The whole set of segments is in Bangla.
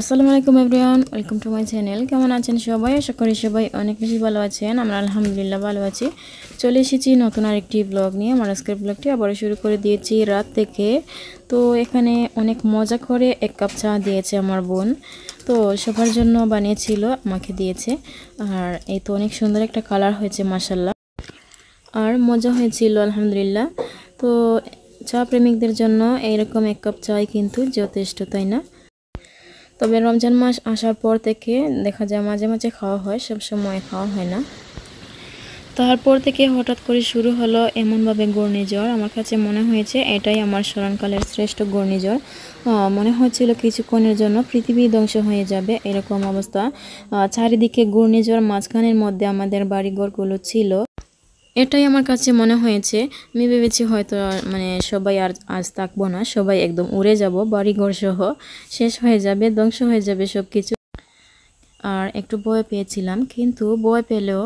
আসসালামু আলাইকুম everyone welcome to my channel কেমন আছেন সবাই আশা করি সবাই অনেক বেশি ভালো আছেন আমরা আলহামদুলিল্লাহ ভালো আছি চলে এসেছি নতুন আরেকটি ব্লগ নিয়ে আমার আজকের ব্লগটি আবার শুরু করে দিয়েছি রাত থেকে তো এখানে অনেক মজা করে এক কাপ চা দিয়েছে আমার বোন তো সবার জন্য বানিয়েছিল আমাকে দিয়েছে আর এই তো অনেক সুন্দর একটা কালার হয়েছে মাসাল্লাহ আর মজা হয়েছিল আলহামদুলিল্লাহ তো চা প্রেমিকদের জন্য এইরকম এক কাপ চাই কিন্তু যথেষ্ট তাই না তবে রমজান মাস আসার পর থেকে দেখা যায় মাঝে মাঝে খাওয়া হয় সব সময় খাওয়া হয় না তারপর থেকে হঠাৎ করে শুরু হলো এমনভাবে ঘূর্ণিঝড় আমার কাছে মনে হয়েছে এটাই আমার স্মরণকালের শ্রেষ্ঠ ঘূর্ণিঝড় মনে হচ্ছিল কিছুক্ষণের জন্য পৃথিবী ধ্বংস হয়ে যাবে এরকম অবস্থা চারিদিকে ঘূর্ণিঝড় মাঝখানের মধ্যে আমাদের বাড়িঘরগুলো ছিল এটাই আমার কাছে মনে হয়েছে আমি ভেবেছি হয়তো মানে সবাই আর আজ থাকবো না সবাই একদম উড়ে যাব বাড়িঘর সহ শেষ হয়ে যাবে ধ্বংস হয়ে যাবে সব কিছু আর একটু বয় পেয়েছিলাম কিন্তু বয় পেলেও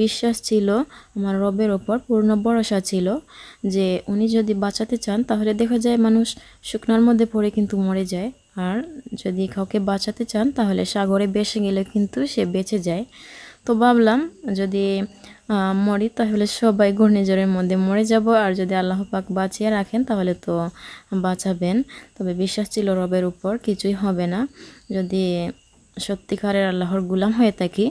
বিশ্বাস ছিল আমার রবের ওপর পূর্ণ ভরসা ছিল যে উনি যদি বাঁচাতে চান তাহলে দেখা যায় মানুষ শুকনার মধ্যে পড়ে কিন্তু মরে যায় আর যদি কাউকে বাঁচাতে চান তাহলে সাগরে বেসে গেলে কিন্তু সে বেঁচে যায় তো ভাবলাম যদি মরি তাহলে সবাই ঘূর্ণিঝড়ের মধ্যে মরে যাব আর যদি আল্লাহ পাক বাঁচিয়ে রাখেন তাহলে তো বাঁচাবেন তবে বিশ্বাস ছিল রবের উপর কিছুই হবে না যদি সত্যিকারের আল্লাহর গুলাম হয়ে থাকি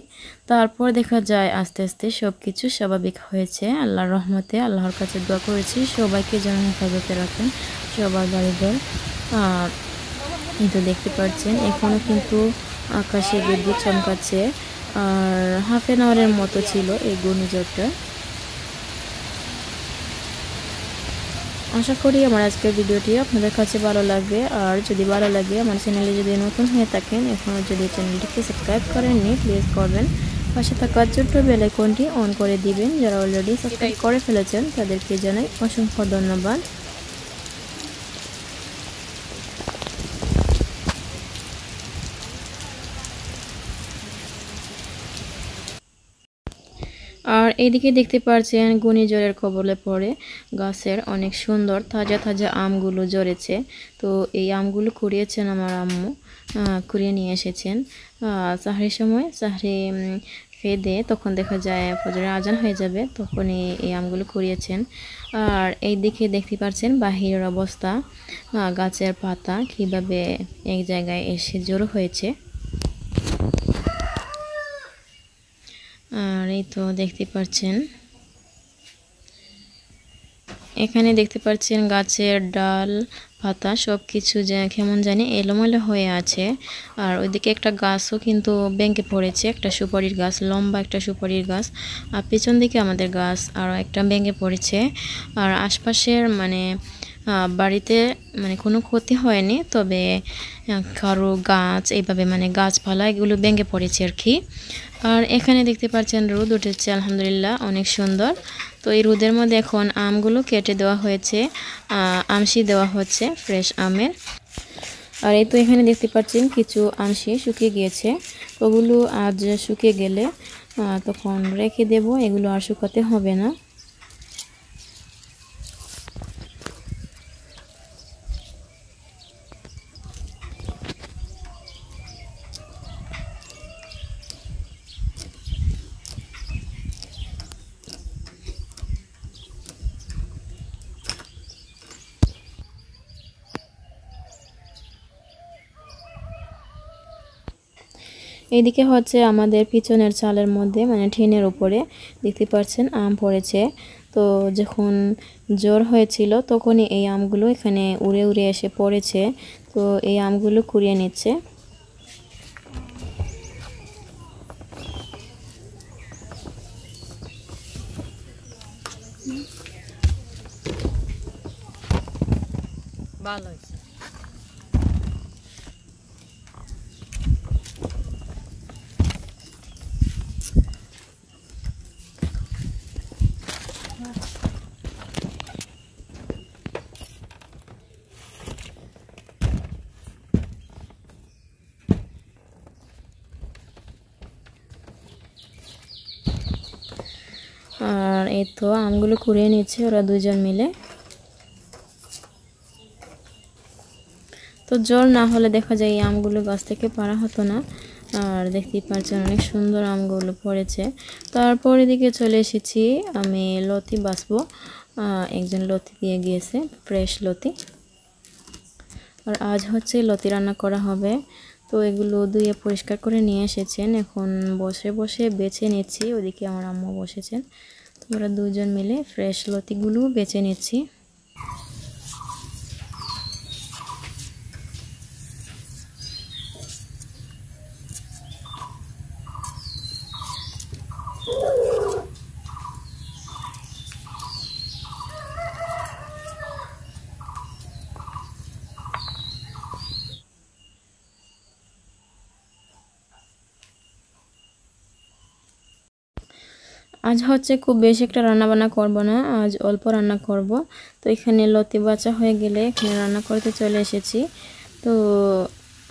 তারপর দেখা যায় আস্তে আস্তে সব কিছু স্বাভাবিক হয়েছে আল্লাহর রহমতে আল্লাহর কাছে দোয়া করেছি সবাইকে যেন হেফাজতে রাখেন সবার বাড়িঘর কিন্তু দেখতে পাচ্ছেন এখনও কিন্তু আকাশে বিদ্যুৎ চমকাচ্ছে আর হাফ অ্যান আওয়ারের মতো ছিল এই ঘূর্ণিঝড়টা আশা করি আমার আজকের ভিডিওটি আপনাদের কাছে ভালো লাগবে আর যদি ভালো লাগে আমার চ্যানেলে যদি নতুন হয়ে থাকেন এখনও যদি চ্যানেলটিকে সাবস্ক্রাইব করেননি প্লিজ করবেন পাশে থাকা ছোট্ট বেলাইকনটি অন করে দিবেন যারা অলরেডি সাবস্ক্রাইব করে ফেলেছেন তাদেরকে জানাই অসংখ্য ধন্যবাদ আর এইদিকে দেখতে পাচ্ছেন জ্বরের কবলে পড়ে গাছের অনেক সুন্দর তাজা তাজা আমগুলো জড়েছে তো এই আমগুলো কুড়িয়েছেন আমার আম্মু কুড়িয়ে নিয়ে এসেছেন চাহরির সময় চাহরি ফেদে তখন দেখা যায় ফজরের আজান হয়ে যাবে তখনই এই আমগুলো কুড়িয়েছেন আর এই দিকে দেখতে পাচ্ছেন বাহিরের অবস্থা গাছের পাতা কিভাবে এক জায়গায় এসে জোর হয়েছে তো দেখতে পাচ্ছেন এখানে দেখতে পাচ্ছেন গাছের ডাল পাতা সব কিছু কেমন জানি এলোমেলো হয়ে আছে আর ওইদিকে একটা গাছও কিন্তু ব্যাংকে পড়েছে একটা সুপারির গাছ লম্বা একটা সুপারির গাছ আর পেছন দিকে আমাদের গাছ আর একটা ব্যাংকে পড়েছে আর আশপাশের মানে বাড়িতে মানে কোনো ক্ষতি হয়নি তবে কারো গাছ এইভাবে মানে গাছপালা এগুলো ভেঙে পড়েছে আর কি আর এখানে দেখতে পাচ্ছেন রোদ উঠেছে আলহামদুলিল্লাহ অনেক সুন্দর তো এই রোদের মধ্যে এখন আমগুলো কেটে দেওয়া হয়েছে আমসি দেওয়া হচ্ছে ফ্রেশ আমের আর এই তো এখানে দেখতে পাচ্ছেন কিছু আমসি শুকিয়ে গিয়েছে ওগুলো আজ শুকিয়ে গেলে তখন রেখে দেব এগুলো আর শুকাতে হবে না এইদিকে হচ্ছে আমাদের পিছনের চালের মধ্যে মানে টিনের উপরে দেখতে পাচ্ছেন আম পড়েছে তো যখন জ্বর হয়েছিল তখনই এই আমগুলো এখানে উড়ে উড়ে এসে পড়েছে তো এই আমগুলো কুড়িয়ে নিচ্ছে ভালো আর এই তো আমগুলো কুড়িয়ে নিচ্ছে ওরা দুজন মিলে তো জল না হলে দেখা যায় এই আমগুলো গাছ থেকে পারা হতো না আর দেখতেই পারছেন অনেক সুন্দর আমগুলো পড়েছে তারপর এদিকে চলে এসেছি আমি লতি বাসবো একজন লতি দিয়ে গিয়েছে ফ্রেশ লতি আর আজ হচ্ছে লতি রান্না করা হবে তো এগুলো ধুয়ে পরিষ্কার করে নিয়ে এসেছেন এখন বসে বসে বেছে নিচ্ছি ওদিকে আমার আম্মু বসেছেন তোমরা দুজন মিলে ফ্রেশ লতিগুলো বেছে নিচ্ছি আজ হচ্ছে খুব বেশি একটা রান্নাবান্না করব না আজ অল্প রান্না করব তো এখানে লতি বাঁচা হয়ে গেলে এখানে রান্না করতে চলে এসেছি তো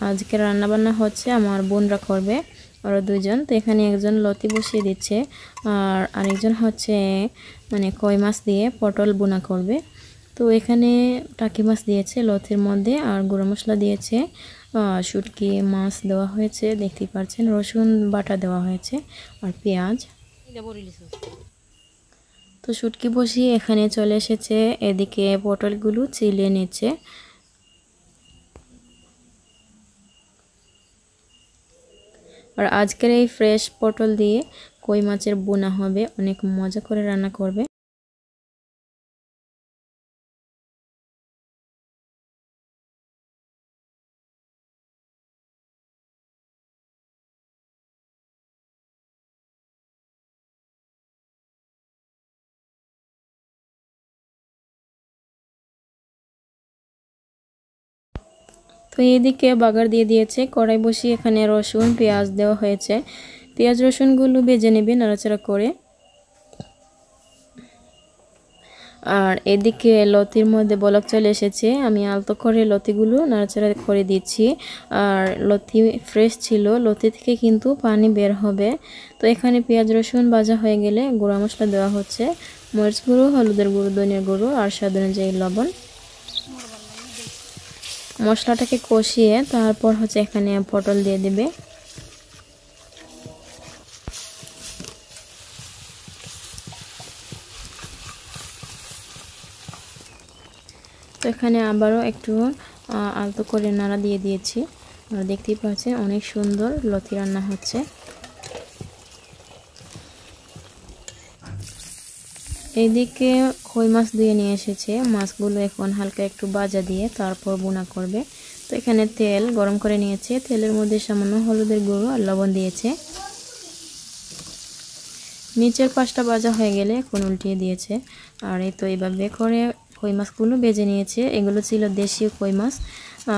আজকে রান্নাবান্না হচ্ছে আমার বোনরা করবে আরও দুজন তো এখানে একজন লতি বসিয়ে দিচ্ছে আর আরেকজন হচ্ছে মানে কই মাছ দিয়ে পটল বোনা করবে তো এখানে টাকি মাছ দিয়েছে লথির মধ্যে আর গুঁড়ো মশলা দিয়েছে শুটকি মাছ দেওয়া হয়েছে দেখতেই পাচ্ছেন রসুন বাটা দেওয়া হয়েছে আর পেঁয়াজ তো শুটকি বসি এখানে চলে এসেছে এদিকে পটলগুলো চিলে নিচ্ছে আর আজকের এই ফ্রেশ পটল দিয়ে কই মাছের বোনা হবে অনেক মজা করে রান্না করবে তো এদিকে বাগার দিয়ে দিয়েছে কড়াই বসি এখানে রসুন পেঁয়াজ দেওয়া হয়েছে পেঁয়াজ রসুনগুলো ভেজে নেবে নাড়াচাড়া করে আর এদিকে লতির মধ্যে বলক চলে এসেছে আমি আলতো করে লতিগুলো নাড়াচাড়া করে দিচ্ছি আর লতি ফ্রেশ ছিল লতি থেকে কিন্তু পানি বের হবে তো এখানে পেঁয়াজ রসুন ভাজা হয়ে গেলে গুঁড়া মশলা দেওয়া হচ্ছে মরিচ গুঁড়ো হলুদের গুঁড়ো ধনিয়ার গুঁড়ো আর সাধারণ যে লবণ মশলাটাকে কষিয়ে তারপর হচ্ছে এখানে পটল দিয়ে দেবে তো এখানে আবারও একটু আলতো করে নাড়া দিয়ে দিয়েছি দেখতেই পাচ্ছেন অনেক সুন্দর লতি রান্না হচ্ছে এদিকে কই মাছ দিয়ে নিয়ে এসেছে মাছগুলো এখন হালকা একটু বাজা দিয়ে তারপর বোনা করবে তো এখানে তেল গরম করে নিয়েছে তেলের মধ্যে সামান্য হলুদের গুঁড়ো আর লবণ দিয়েছে নিচের পাশটা বাজা হয়ে গেলে এখন উল্টিয়ে দিয়েছে আর এই তো এইভাবে করে কই মাছগুলো বেজে নিয়েছে এগুলো ছিল দেশীয় কই মাছ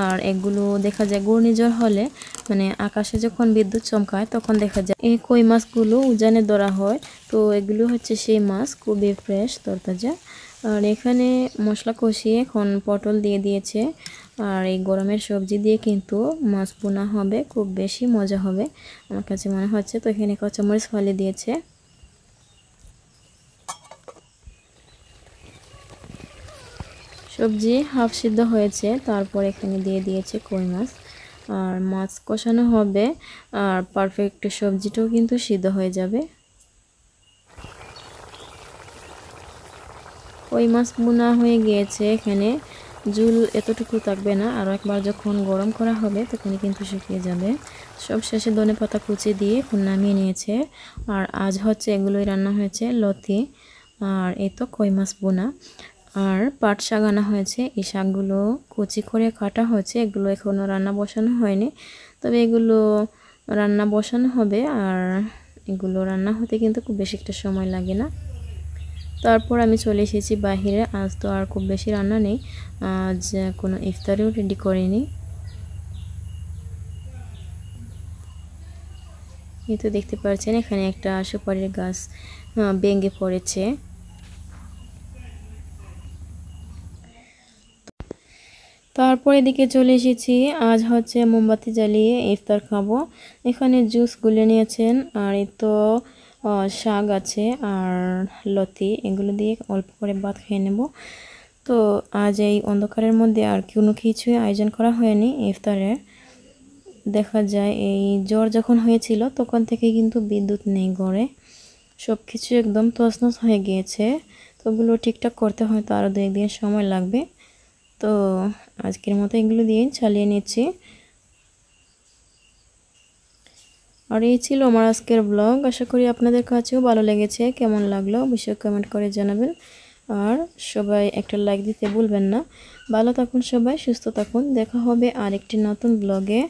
আর এগুলো দেখা যায় ঘূর্ণিঝড় হলে মানে আকাশে যখন বিদ্যুৎ চমকায় তখন দেখা যায় এই কই মাছগুলো উজানে ধরা হয় তো এগুলো হচ্ছে সেই মাছ খুবই ফ্রেশ তরতাজা আর এখানে মশলা কষিয়ে এখন পটল দিয়ে দিয়েছে আর এই গরমের সবজি দিয়ে কিন্তু মাছ বোনা হবে খুব বেশি মজা হবে আমার কাছে মনে হচ্ছে তো এখানে কচামরিচ ফলে দিয়েছে সবজি হাফ সিদ্ধ হয়েছে তারপর এখানে দিয়ে দিয়েছে কই মাছ আর মাছ কষানো হবে আর পারফেক্ট সবজিটাও কিন্তু সিদ্ধ হয়ে যাবে কই মাছ বোনা হয়ে গিয়েছে এখানে জুল এতটুকু থাকবে না আর একবার যখন গরম করা হবে তখনই কিন্তু শুকিয়ে যাবে সব শেষে ধনে পাতা কুচি দিয়ে এখন নামিয়ে নিয়েছে আর আজ হচ্ছে এগুলোই রান্না হয়েছে লতি আর এই তো কই মাছ বোনা আর পাট সাগানো আনা হয়েছে এই শাকগুলো কুচি করে কাটা হয়েছে এগুলো এখনও রান্না বসানো হয়নি তবে এগুলো রান্না বসানো হবে আর এগুলো রান্না হতে কিন্তু খুব বেশি একটা সময় লাগে না তারপর আমি চলে এসেছি বাহিরে আজ তো আর খুব বেশি রান্না নেই আজ কোনো ইফতারেও রেডি করিনি এই তো দেখতে পাচ্ছেন এখানে একটা সুপারির গাছ ভেঙে পড়েছে তারপর এদিকে চলে এসেছি আজ হচ্ছে মোমবাতি জ্বালিয়ে ইফতার খাবো এখানে জুস গুলে নিয়েছেন আর এ তো শাক আছে আর লতি এগুলো দিয়ে অল্প করে ভাত খেয়ে নেব তো আজ এই অন্ধকারের মধ্যে আর কোনো কিছুই আয়োজন করা হয়নি ইফতারের দেখা যায় এই জ্বর যখন হয়েছিল তখন থেকে কিন্তু বিদ্যুৎ নেই ঘরে সব কিছু একদম তছনছ হয়ে গিয়েছে তো ওগুলো ঠিকঠাক করতে হয়তো আরও দু একদিন সময় লাগবে তো আজকের মতো এগুলো দিয়ে চালিয়ে নিচ্ছি আর এই ছিল আমার আজকের ব্লগ আশা করি আপনাদের কাছেও ভালো লেগেছে কেমন লাগলো অবশ্যই কমেন্ট করে জানাবেন আর সবাই একটা লাইক দিতে ভুলবেন না ভালো থাকুন সবাই সুস্থ থাকুন দেখা হবে আর একটি নতুন ব্লগে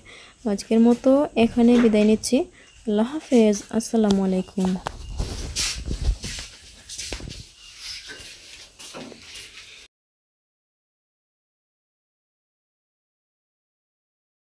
আজকের মতো এখানে বিদায় নিচ্ছি আল্লাহ হাফেজ আসসালামু আলাইকুম